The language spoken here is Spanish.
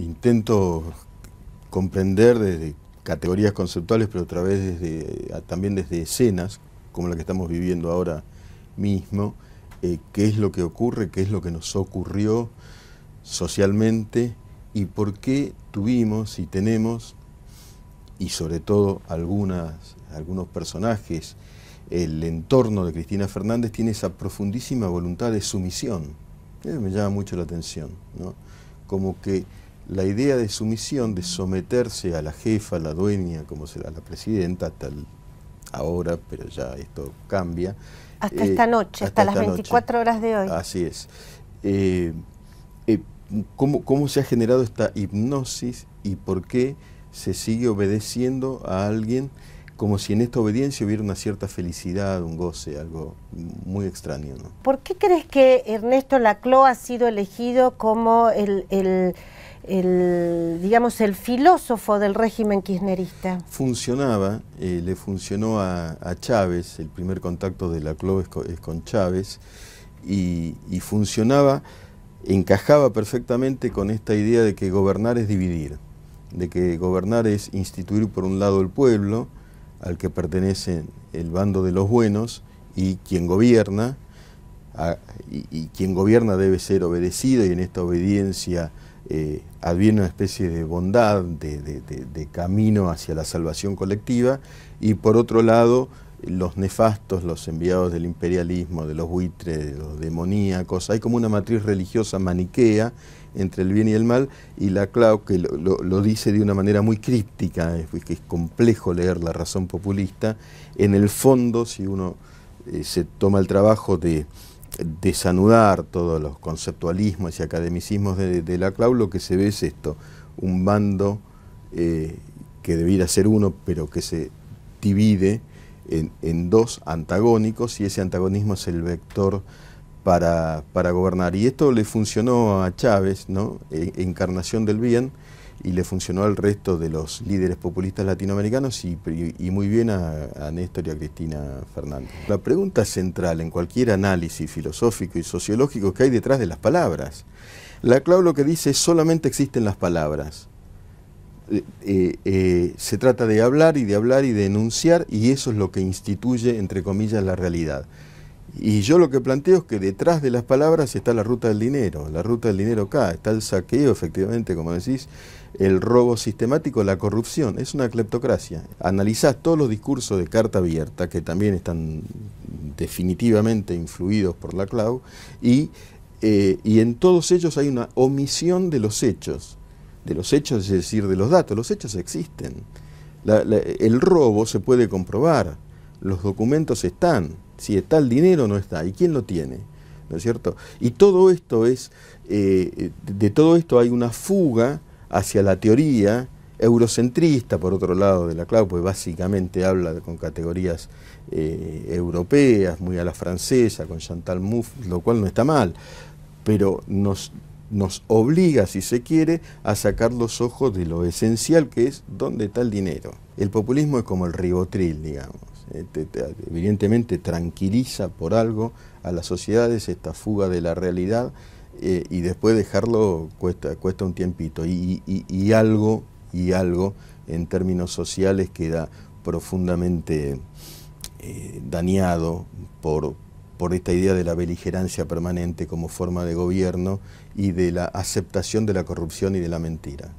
intento comprender desde categorías conceptuales, pero otra vez también desde escenas, como la que estamos viviendo ahora mismo, eh, qué es lo que ocurre, qué es lo que nos ocurrió socialmente y por qué tuvimos y tenemos, y sobre todo algunas, algunos personajes, el entorno de Cristina Fernández tiene esa profundísima voluntad de sumisión. Eh, me llama mucho la atención, como que la idea de sumisión, de someterse a la jefa, a la dueña, como será la presidenta, hasta ahora, pero ya esto cambia. Hasta eh, esta noche, hasta, las 24 horas de hoy. Así es. Eh, eh, ¿cómo, ¿Cómo se ha generado esta hipnosis y por qué se sigue obedeciendo a alguien? como si en esta obediencia hubiera una cierta felicidad, un goce, algo muy extraño. ¿Por qué crees que Ernesto Laclau ha sido elegido como el, digamos, el filósofo del régimen kirchnerista? Funcionaba, eh, le funcionó a, Chávez, el primer contacto de Laclau es con, es con Chávez, y funcionaba, encajaba perfectamente con esta idea de que gobernar es dividir de que gobernar es instituir por un lado el pueblo al que pertenece el bando de los buenos y quien gobierna, y, quien gobierna debe ser obedecido y en esta obediencia eh, adviene una especie de bondad, de camino hacia la salvación colectiva, y por otro lado, los nefastos, los enviados del imperialismo, de los buitres, de los demoníacos. Hay como una matriz religiosa maniquea entre el bien y el mal, y la Clau, que lo, dice de una manera muy críptica, es, que es complejo leer la razón populista, en el fondo, si uno eh, se toma el trabajo de desanudar todos los conceptualismos y academicismos de, de la Clau, lo que se ve es esto, un bando eh, que debiera ser uno, pero que se divide en, dos antagónicos y ese antagonismo es el vector para, gobernar. Y esto le funcionó a Chávez, ¿no? E, encarnación del bien, y le funcionó al resto de los líderes populistas latinoamericanos y, muy bien a, Néstor y a Cristina Fernández. La pregunta central en cualquier análisis filosófico y sociológico que hay detrás de las palabras. La clave lo que dice es solamente existen las palabras. Eh, eh, se trata de hablar y de hablar y de enunciar y eso es lo que instituye, entre comillas, la realidad. Y yo lo que planteo es que detrás de las palabras está la ruta del dinero, la ruta del dinero acá, está el saqueo, efectivamente, como decís, el robo sistemático, la corrupción, es una cleptocracia. Analizás todos los discursos de carta abierta, que también están definitivamente influidos por la CLAU, y, eh, y en todos ellos hay una omisión de los hechos de los hechos, es decir, de los datos. Los hechos existen. el robo se puede comprobar. Los documentos están. Si está el dinero no está. ¿Y quién lo tiene? ¿No es cierto? Y todo esto es, eh, de todo esto hay una fuga hacia la teoría eurocentrista, por otro lado, de la clave, pues básicamente habla con categorías eh, europeas, muy a la francesa, con Chantal Mouffe, lo cual no está mal, pero nos nos obliga, si se quiere, a sacar los ojos de lo esencial que es dónde está el dinero. El populismo es como el ribotril, digamos. Este, evidentemente tranquiliza por algo a las sociedades esta fuga de la realidad eh, y después dejarlo cuesta, un tiempito. Y, algo, y algo en términos sociales queda profundamente eh, dañado por, por esta idea de la beligerancia permanente como forma de gobierno y de la aceptación de la corrupción y de la mentira.